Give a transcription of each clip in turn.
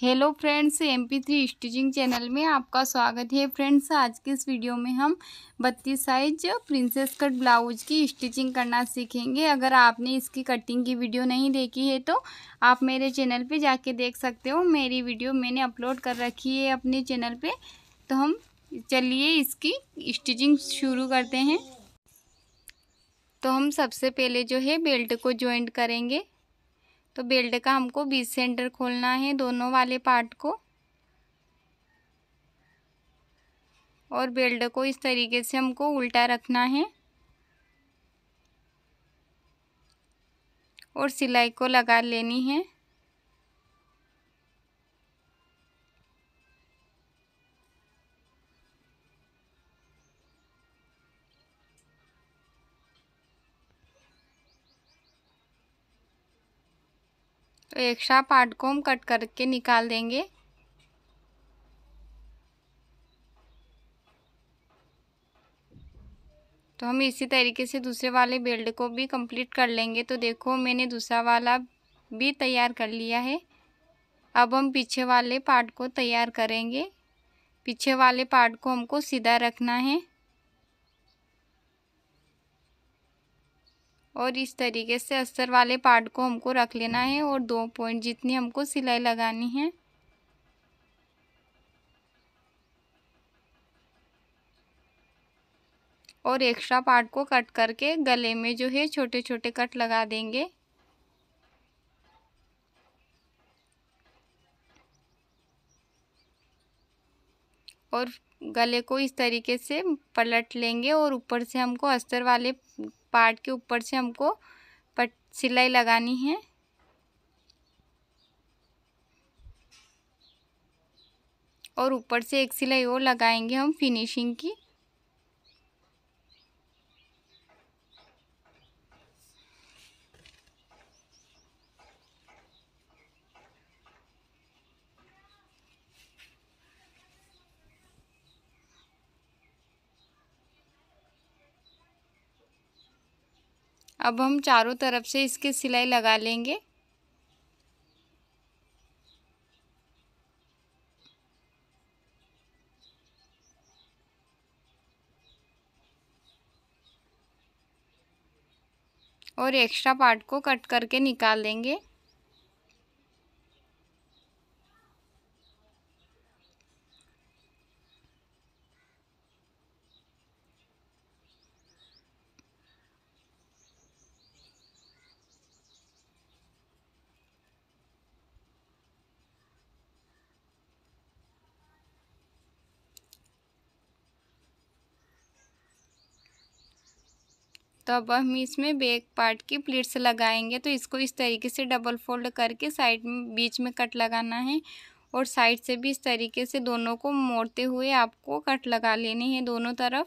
hello friends M P three stitching channel में आपका स्वागत है फ्रेंड्स आज के इस वीडियो में हम बत्तीस साइज प्रिंसेस कट ब्लाउज की स्टिचिंग करना सीखेंगे अगर आपने इसकी कटिंग की वीडियो नहीं देखी है तो आप मेरे चैनल पे जाके देख सकते हो मेरी वीडियो मैंने अपलोड कर रखी है अपने चैनल पे तो हम चलिए इसकी स्टिचिंग शुरू करते हैं तो हम सबसे पहले जो है बेल्ट को ज्वाइंट करेंगे तो बेल्ट का हमको बीस सेंटर खोलना है दोनों वाले पार्ट को और बेल्ट को इस तरीके से हमको उल्टा रखना है और सिलाई को लगा लेनी है तो एक शाप आठ को हम कट करके निकाल देंगे तो हम इसी तरीके से दूसरे वाले बेल्ट को भी कंप्लीट कर लेंगे तो देखो मैंने दूसरा वाला भी तैयार कर लिया है अब हम पीछे वाले पार्ट को तैयार करेंगे पीछे वाले पार्ट को हमको सीधा रखना है और इस तरीके से अस्तर वाले पार्ट को हमको रख लेना है और दो पॉइंट जितनी हमको सिलाई लगानी है और एक्स्ट्रा पार्ट को कट करके गले में जो है छोटे छोटे कट लगा देंगे और गले को इस तरीके से पलट लेंगे और ऊपर से हमको अस्तर वाले पार्ट के ऊपर से हमको पट सिलाई लगानी है और ऊपर से एक सिलाई और लगाएंगे हम फिनिशिंग की अब हम चारों तरफ से इसके सिलाई लगा लेंगे और एक्स्ट्रा पार्ट को कट करके निकाल देंगे तो अब हम इसमें बैक पार्ट की प्लीट्स लगाएंगे तो इसको इस तरीके से डबल फोल्ड करके साइड में बीच में कट लगाना है और साइड से भी इस तरीके से दोनों को मोड़ते हुए आपको कट लगा लेने हैं दोनों तरफ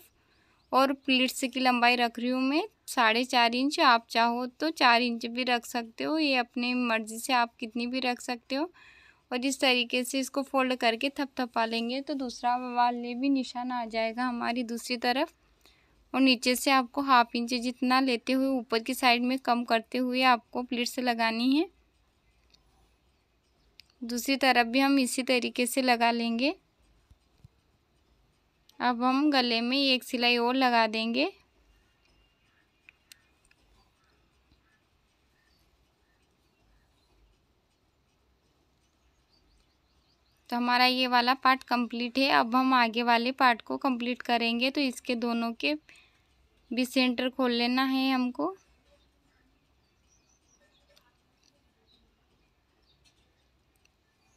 और प्लीट्स की लंबाई रख रही हूँ मैं साढ़े चार इंच आप चाहो तो चार इंच भी रख सकते हो ये अपनी मर्ज़ी से आप कितनी भी रख सकते हो और इस तरीके से इसको फोल्ड करके थपथपा लेंगे तो दूसरा वाले भी निशान आ जाएगा हमारी दूसरी तरफ और नीचे से आपको हाफ इंच जितना लेते हुए ऊपर की साइड में कम करते हुए आपको प्लेट से लगानी है दूसरी तरफ भी हम इसी तरीके से लगा लेंगे अब हम गले में एक सिलाई और लगा देंगे तो हमारा ये वाला पार्ट कंप्लीट है अब हम आगे वाले पार्ट को कंप्लीट करेंगे तो इसके दोनों के भी सेंटर खोल लेना है हमको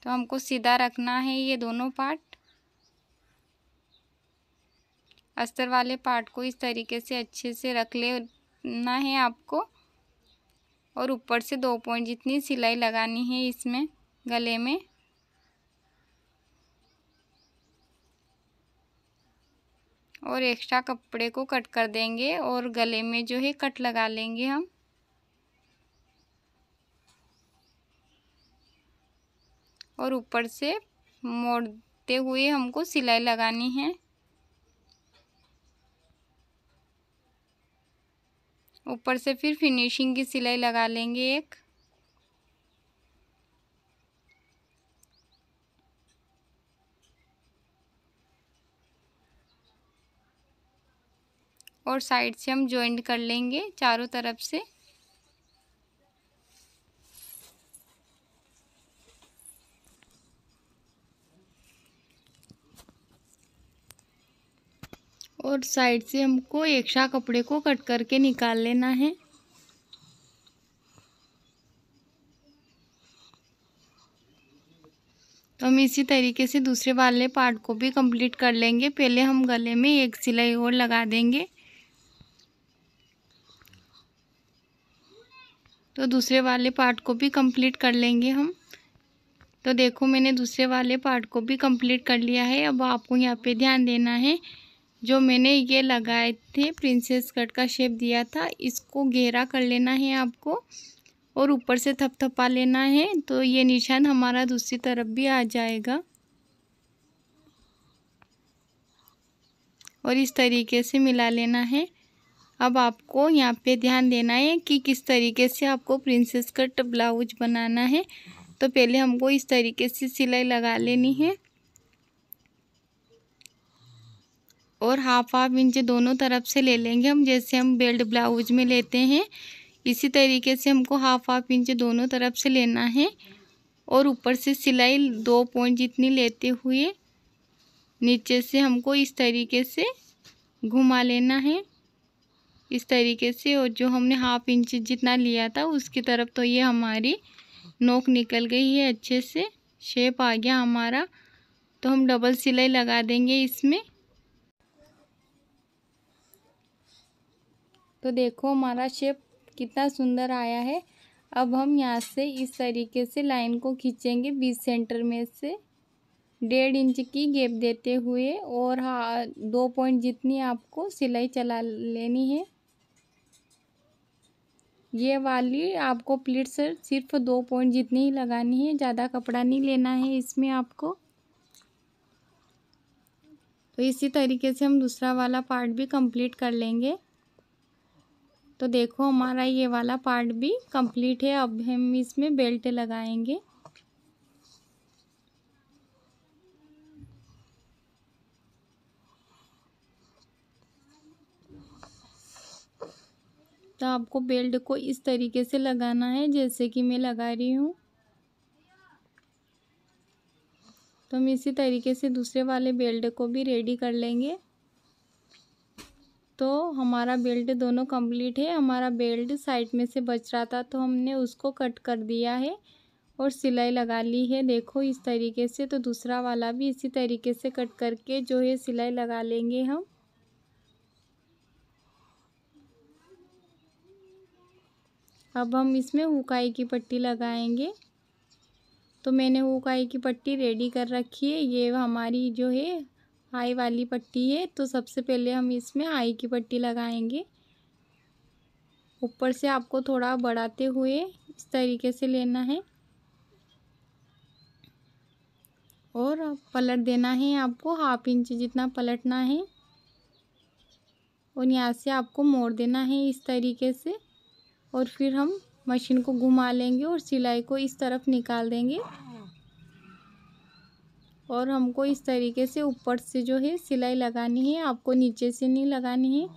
तो हमको सीधा रखना है ये दोनों पार्ट अस्तर वाले पार्ट को इस तरीके से अच्छे से रख लेना है आपको और ऊपर से दो पॉइंट जितनी सिलाई लगानी है इसमें गले में और एक्स्ट्रा कपड़े को कट कर देंगे और गले में जो है कट लगा लेंगे हम और ऊपर से मोड़ते हुए हमको सिलाई लगानी है ऊपर से फिर फिनिशिंग की सिलाई लगा लेंगे एक और साइड से हम ज्वाइंट कर लेंगे चारों तरफ से और साइड से हमको एक शाह कपड़े को कट करके निकाल लेना है तो हम इसी तरीके से दूसरे वाले पार्ट को भी कंप्लीट कर लेंगे पहले हम गले में एक सिलाई और लगा देंगे तो दूसरे वाले पार्ट को भी कंप्लीट कर लेंगे हम तो देखो मैंने दूसरे वाले पार्ट को भी कंप्लीट कर लिया है अब आपको यहाँ पे ध्यान देना है जो मैंने ये लगाए थे प्रिंसेस कट का शेप दिया था इसको घेरा कर लेना है आपको और ऊपर से थपथपा लेना है तो ये निशान हमारा दूसरी तरफ भी आ जाएगा और इस तरीके से मिला लेना है अब आपको यहाँ पे ध्यान देना है कि किस तरीके से आपको प्रिंसेस कट ब्लाउज बनाना है तो पहले हमको इस तरीके से सिलाई लगा लेनी है और हाफ हाफ इंच दोनों तरफ से ले लेंगे हम जैसे हम बेल्ट ब्लाउज में लेते हैं इसी तरीके से हमको हाफ हाफ इंच दोनों तरफ से लेना है और ऊपर से सिलाई दो पॉइंट जितनी लेते हुए नीचे से हमको इस तरीके से घुमा लेना है इस तरीके से और जो हमने हाफ इंच जितना लिया था उसकी तरफ तो ये हमारी नोक निकल गई है अच्छे से शेप आ गया हमारा तो हम डबल सिलाई लगा देंगे इसमें तो देखो हमारा शेप कितना सुंदर आया है अब हम यहाँ से इस तरीके से लाइन को खींचेंगे बीच सेंटर में से डेढ़ इंच की गैप देते हुए और हाँ दो पॉइंट जितनी आपको सिलाई चला लेनी है ये वाली आपको सर सिर्फ दो पॉइंट जितनी ही लगानी है ज़्यादा कपड़ा नहीं लेना है इसमें आपको तो इसी तरीके से हम दूसरा वाला पार्ट भी कंप्लीट कर लेंगे तो देखो हमारा ये वाला पार्ट भी कंप्लीट है अब हम इसमें बेल्ट लगाएंगे तो आपको बेल्ट को इस तरीके से लगाना है जैसे कि मैं लगा रही हूँ तो हम इसी तरीके से दूसरे वाले बेल्ट को भी रेडी कर लेंगे तो हमारा बेल्ट दोनों कंप्लीट है हमारा बेल्ट साइड में से बच रहा था तो हमने उसको कट कर दिया है और सिलाई लगा ली है देखो इस तरीके से तो दूसरा वाला भी इसी तरीके से कट करके जो है सिलाई लगा लेंगे हम अब हम इसमें हुकाई की पट्टी लगाएंगे तो मैंने हुकाई की पट्टी रेडी कर रखी है ये हमारी जो है आई वाली पट्टी है तो सबसे पहले हम इसमें आई की पट्टी लगाएंगे ऊपर से आपको थोड़ा बढ़ाते हुए इस तरीके से लेना है और पलट देना है आपको हाफ इंच जितना पलटना है और यहाँ से आपको मोड़ देना है इस तरीके से और फिर हम मशीन को घुमा लेंगे और सिलाई को इस तरफ निकाल देंगे और हमको इस तरीके से ऊपर से जो है सिलाई लगानी है आपको नीचे से नहीं लगानी है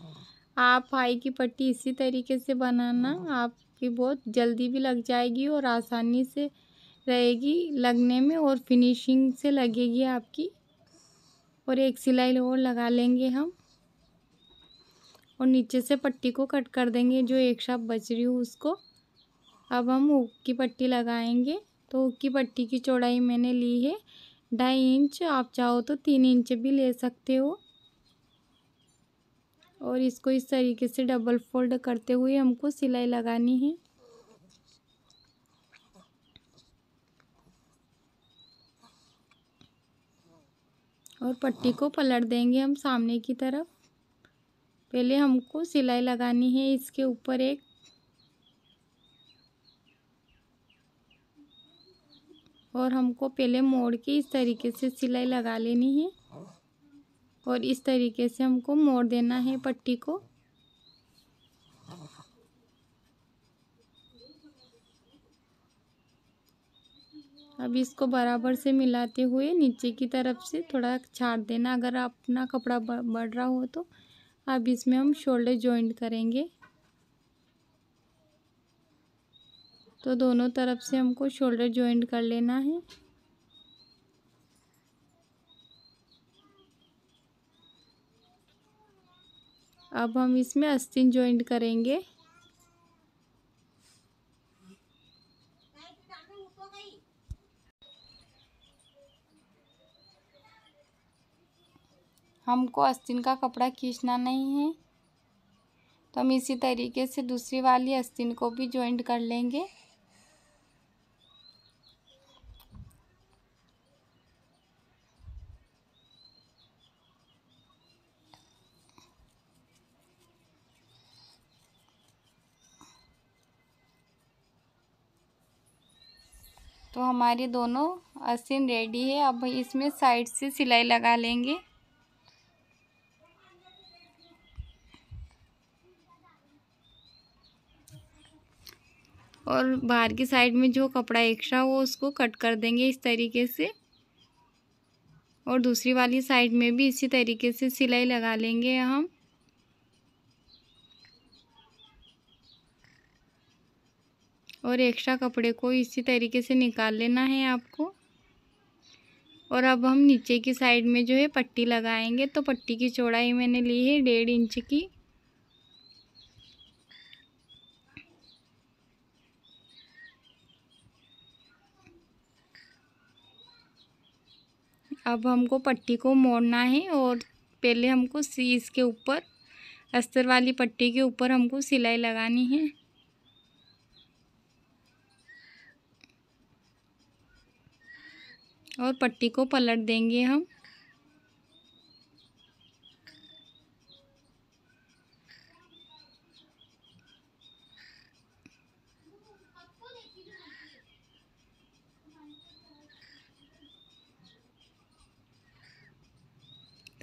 आप हाई की पट्टी इसी तरीके से बनाना आपकी बहुत जल्दी भी लग जाएगी और आसानी से रहेगी लगने में और फिनिशिंग से लगेगी आपकी और एक सिलाई और लगा लेंगे हम और नीचे से पट्टी को कट कर देंगे जो एक शाप बच रही हो उसको अब हम ऊक की पट्टी लगाएंगे तो ऊक की पट्टी की चौड़ाई मैंने ली है ढाई इंच आप चाहो तो तीन इंच भी ले सकते हो और इसको इस तरीके से डबल फोल्ड करते हुए हमको सिलाई लगानी है और पट्टी को पलट देंगे हम सामने की तरफ पहले हमको सिलाई लगानी है इसके ऊपर एक और हमको पहले मोड़ के इस तरीके से सिलाई लगा लेनी है और इस तरीके से हमको मोड़ देना है पट्टी को अब इसको बराबर से मिलाते हुए नीचे की तरफ से थोड़ा छाट देना अगर अपना कपड़ा बढ़ रहा हो तो अब इसमें हम शोल्डर जॉइंट करेंगे तो दोनों तरफ से हमको शोल्डर जॉइंट कर लेना है अब हम इसमें अस्तिन जॉइंट करेंगे हमको अस्तिन का कपड़ा खींचना नहीं है तो हम इसी तरीके से दूसरी वाली अस्तिन को भी ज्वाइंट कर लेंगे तो हमारी दोनों आस्तीन रेडी है अब इसमें साइड से सिलाई लगा लेंगे और बाहर की साइड में जो कपड़ा एक्स्ट्रा हो उसको कट कर देंगे इस तरीके से और दूसरी वाली साइड में भी इसी तरीके से सिलाई लगा लेंगे हम और एक्स्ट्रा कपड़े को इसी तरीके से निकाल लेना है आपको और अब हम नीचे की साइड में जो है पट्टी लगाएंगे तो पट्टी की चौड़ाई मैंने ली है डेढ़ इंच की अब हमको पट्टी को मोड़ना है और पहले हमको सी इसके ऊपर अस्तर वाली पट्टी के ऊपर हमको सिलाई लगानी है और पट्टी को पलट देंगे हम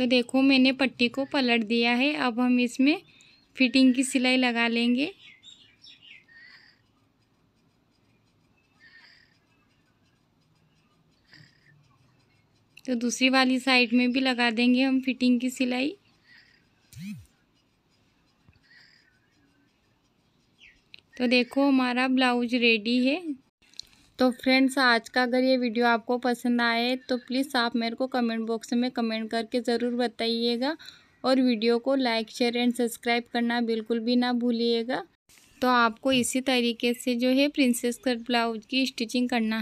तो देखो मैंने पट्टी को पलट दिया है अब हम इसमें फिटिंग की सिलाई लगा लेंगे तो दूसरी वाली साइड में भी लगा देंगे हम फिटिंग की सिलाई तो देखो हमारा ब्लाउज रेडी है तो फ्रेंड्स आज का अगर ये वीडियो आपको पसंद आए तो प्लीज़ आप मेरे को कमेंट बॉक्स में कमेंट करके ज़रूर बताइएगा और वीडियो को लाइक शेयर एंड सब्सक्राइब करना बिल्कुल भी ना भूलिएगा तो आपको इसी तरीके से जो है प्रिंसेस कट ब्लाउज की स्टिचिंग करना है